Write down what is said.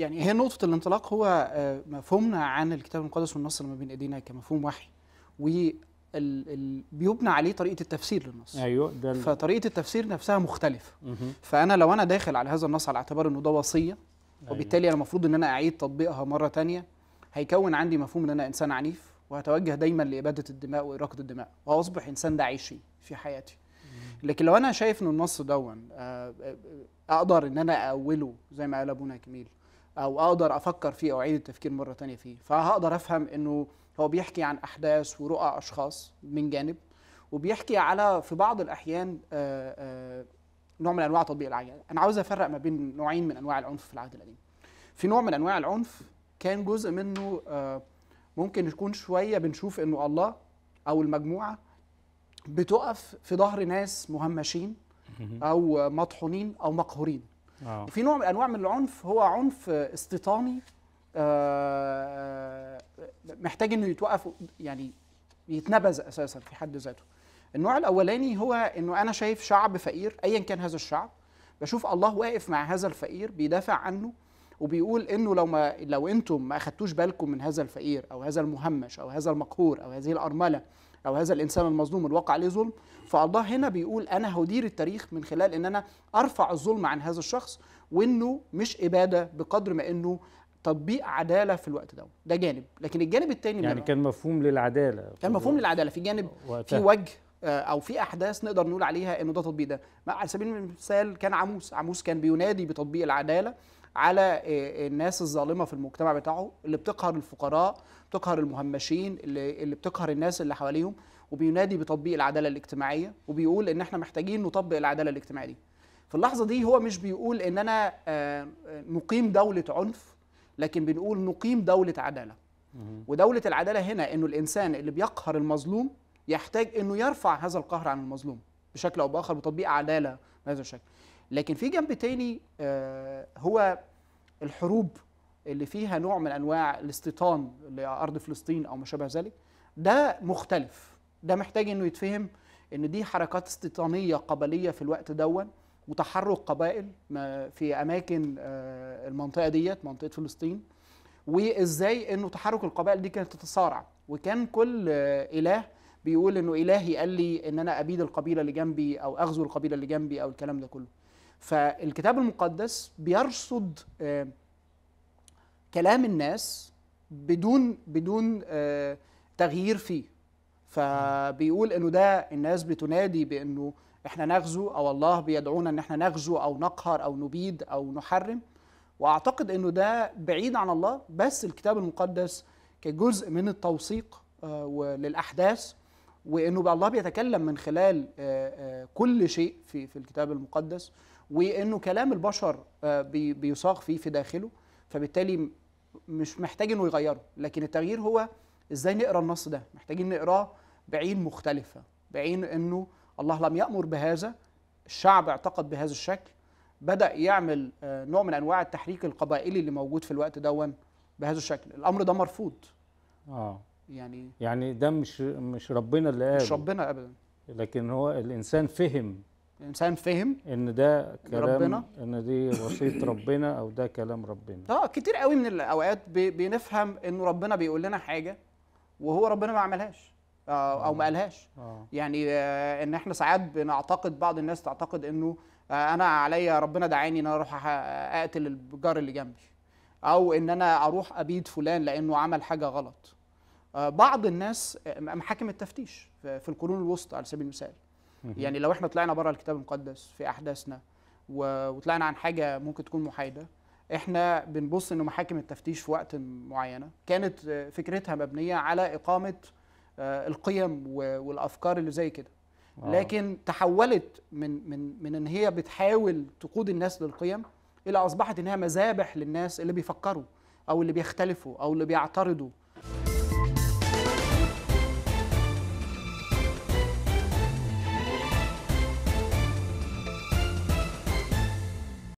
يعني هي نقطة الانطلاق هو آه، مفهومنا عن الكتاب المقدس والنص اللي ما بين ايدينا كمفهوم وحي و بيبنى عليه طريقه التفسير للنص ايوه ده فطريقه التفسير نفسها مختلفه فانا لو انا داخل على هذا النص على اعتبار انه ده وصيه أيوه. وبالتالي انا المفروض ان انا اعيد تطبيقها مره تانية هيكون عندي مفهوم ان انا انسان عنيف وهتوجه دايما لاباده الدماء واراقه الدماء وأصبح انسان داعشي في حياتي لكن لو انا شايف ان النص دون آه، آه، اقدر ان انا أوله زي ما قال ابونا كميل او اقدر افكر فيه او اعيد التفكير مره تانية فيه فهقدر افهم انه هو بيحكي عن احداث ورؤى اشخاص من جانب وبيحكي على في بعض الاحيان آه، آه، نوع من انواع تطبيق العجله انا عاوز افرق ما بين نوعين من انواع العنف في العهد القديم في نوع من انواع العنف كان جزء منه آه، ممكن يكون شويه بنشوف انه الله او المجموعه بتقف في ظهر ناس مهمشين او مطحونين او مقهورين أوه. في نوع من انواع من العنف هو عنف استيطاني آه، آه، محتاج انه يتوقف يعني يتنبذ اساسا في حد ذاته النوع الاولاني هو انه انا شايف شعب فقير ايا كان هذا الشعب بشوف الله واقف مع هذا الفقير بيدافع عنه وبيقول انه لو ما لو انتم ما اخدتوش بالكم من هذا الفقير او هذا المهمش او هذا المقهور او هذه الارمله أو هذا الإنسان المظلوم الواقع عليه ظلم فالله هنا بيقول أنا هدير التاريخ من خلال إن أنا أرفع الظلم عن هذا الشخص وإنه مش إبادة بقدر ما إنه تطبيق عداله في الوقت ده ده جانب لكن الجانب الثاني يعني كان مفهوم للعداله كان مفهوم للعداله في جانب في وجه آه، او في احداث نقدر نقول عليها انه ده تطبيق ده على سبيل المثال كان عموس عموس كان بينادي بتطبيق العداله على آه، الناس الظالمه في المجتمع بتاعه اللي بتقهر الفقراء بتقهر المهمشين اللي, اللي بتقهر الناس اللي حواليهم وبينادي بتطبيق العداله الاجتماعيه وبيقول ان احنا محتاجين نطبق العداله الاجتماعيه دي في اللحظه دي هو مش بيقول ان انا آه، آه، نقيم دوله عنف لكن بنقول نقيم دوله عداله ودوله العداله هنا انه الانسان اللي بيقهر المظلوم يحتاج انه يرفع هذا القهر عن المظلوم بشكل او باخر بتطبيق عداله بهذا الشكل لكن في جنب تاني آه، هو الحروب اللي فيها نوع من انواع الاستيطان لارض فلسطين او ما شابه ذلك ده مختلف ده محتاج انه يتفهم ان دي حركات استيطانيه قبليه في الوقت دون وتحرك قبائل في اماكن آه، المنطقه ديت منطقه فلسطين وازاي انه تحرك القبائل دي كانت تتصارع وكان كل آه، اله بيقول انه الهي قال لي ان انا ابيد القبيله اللي جنبي او اغزو القبيله اللي جنبي او الكلام ده كله فالكتاب المقدس بيرصد آه، كلام الناس بدون بدون آه، تغيير فيه فبيقول انه ده الناس بتنادي بانه احنا نغزو او الله بيدعونا ان احنا نغزو او نقهر او نبيد او نحرم واعتقد انه ده بعيد عن الله بس الكتاب المقدس كجزء من التوثيق آه، وللاحداث وانه بقى الله بيتكلم من خلال آه، آه، كل شيء في في الكتاب المقدس وانه كلام البشر آه، بيصاغ فيه في داخله فبالتالي مش محتاج انه يغيره لكن التغيير هو ازاي نقرا النص ده محتاجين نقراه بعين مختلفه بعين انه الله لم يامر بهذا الشعب اعتقد بهذا الشكل بدا يعمل نوع من انواع التحريك القبائلي اللي موجود في الوقت دون بهذا الشكل الامر ده مرفوض اه يعني يعني ده مش مش ربنا اللي قال مش ربنا ابدا لكن هو الانسان فهم الانسان فهم ان ده كلام ربنا ان دي وصيه ربنا او ده كلام ربنا اه كتير قوي من الاوقات بنفهم انه ربنا بيقول لنا حاجه وهو ربنا ما عملهاش آه، او آه. ما قالهاش آه. يعني آه ان احنا ساعات بنعتقد بعض الناس تعتقد انه آه انا عليا ربنا دعاني ان انا اروح اقتل الجار اللي جنبي او ان انا اروح ابيد فلان لانه عمل حاجه غلط آه، بعض الناس آه، محاكم التفتيش في القرون الوسطى على سبيل المثال يعني لو احنا طلعنا بره الكتاب المقدس في احداثنا وطلعنا عن حاجه ممكن تكون محايده احنا بنبص انه محاكم التفتيش في وقت معينه كانت آه، فكرتها مبنيه على اقامه القيم والافكار اللي زي كده لكن تحولت من من من ان هي بتحاول تقود الناس للقيم الى اصبحت انها مذابح للناس اللي بيفكروا او اللي بيختلفوا او اللي بيعترضوا